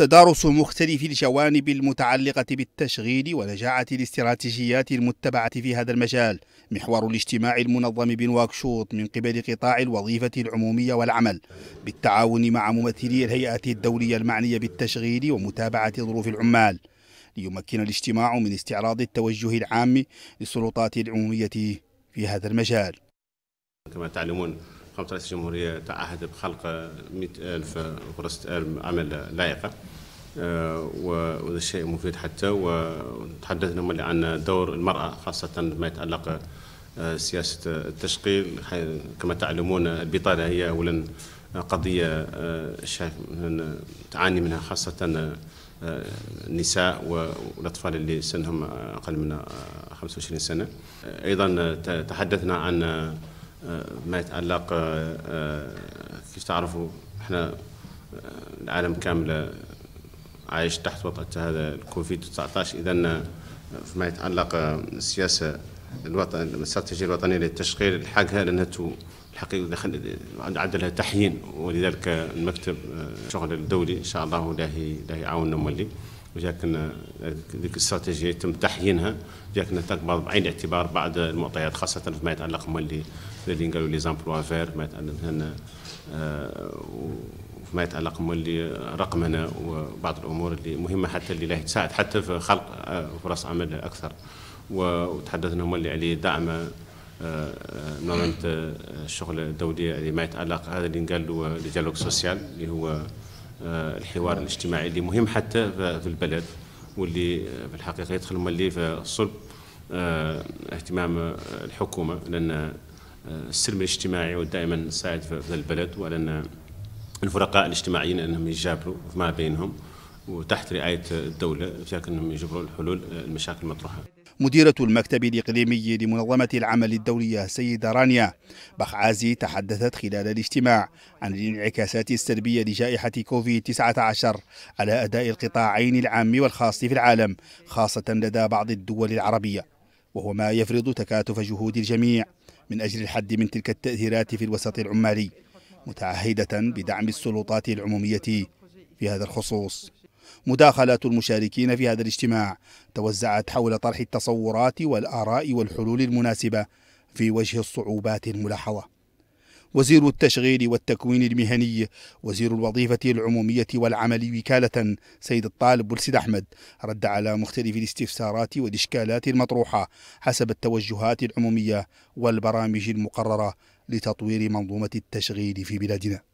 تدارس مختلف الجوانب المتعلقة بالتشغيل ونجاعة الاستراتيجيات المتبعة في هذا المجال محور الاجتماع المنظم بنواكشوط من قبل قطاع الوظيفة العمومية والعمل بالتعاون مع ممثلي الهيئات الدولية المعنية بالتشغيل ومتابعة ظروف العمال ليمكن الاجتماع من استعراض التوجه العام للسلطات العمومية في هذا المجال كما تعلمون قامت رئيس الجمهورية تعهد بخلق 100 ألف فرصة عمل لائقة آه، وهذا الشيء مفيد حتى وتحدثنا ملي عن دور المرأة خاصة ما يتعلق آه، سياسة التشغيل كما تعلمون البطالة هي أولا قضية آه، تعاني منها خاصة النساء والأطفال اللي سنهم أقل من 25 سنة أيضا تحدثنا عن ما يتعلق آه، آه، كيف تعرفوا احنا آه، العالم كامل عايش تحت وطأة هذا الكوفيد 19 اذا فيما يتعلق السياسه الوطن الاستراتيجيه الوطنيه للتشغيل الحاجة لانها الحقيقه دخل عدلها تحيين ولذلك المكتب الشغل الدولي ان شاء الله لا يعاوننا مولي وجاكنا ذيك الاستراتيجيه يتم تحيينها جاكنا تقبض بعين الاعتبار بعض المعطيات خاصه فيما يتعلق هما اللي اللي قالوا لي زامبلوا فير ما يتعلق هنا آه، وما يتعلق هما اللي رقمنه وبعض الامور اللي مهمه حتى اللي لا تساعد حتى في خلق آه، فرص عمل اكثر وتحدثنا هما اللي عليه دعم منظمه آه، الشغل الدوليه اللي ما يتعلق هذا اللي قالوا له سوسيال اللي هو آه، الحوار الاجتماعي اللي مهم حتى في البلد واللي آه، في الحقيقه يدخل ملي في صلب آه، اهتمام الحكومه لان السلم الاجتماعي ودائما نساعد في البلد ولان الفرقاء الاجتماعيين انهم يجابروا ما بينهم وتحت رعايه الدوله بشكل انهم يجبروا الحلول المشاكل المطروحه مديرة المكتب الإقليمي لمنظمة العمل الدولية السيدة رانيا بخعازي تحدثت خلال الاجتماع عن الانعكاسات السلبية لجائحة كوفيد-19 على أداء القطاعين العام والخاص في العالم خاصة لدى بعض الدول العربية وهو ما يفرض تكاتف جهود الجميع من أجل الحد من تلك التأثيرات في الوسط العمالي متعهدة بدعم السلطات العمومية في هذا الخصوص مداخلات المشاركين في هذا الاجتماع توزعت حول طرح التصورات والآراء والحلول المناسبة في وجه الصعوبات الملاحظة وزير التشغيل والتكوين المهني وزير الوظيفة العمومية والعمل وكالة سيد الطالب بلسد أحمد رد على مختلف الاستفسارات والإشكالات المطروحة حسب التوجهات العمومية والبرامج المقررة لتطوير منظومة التشغيل في بلادنا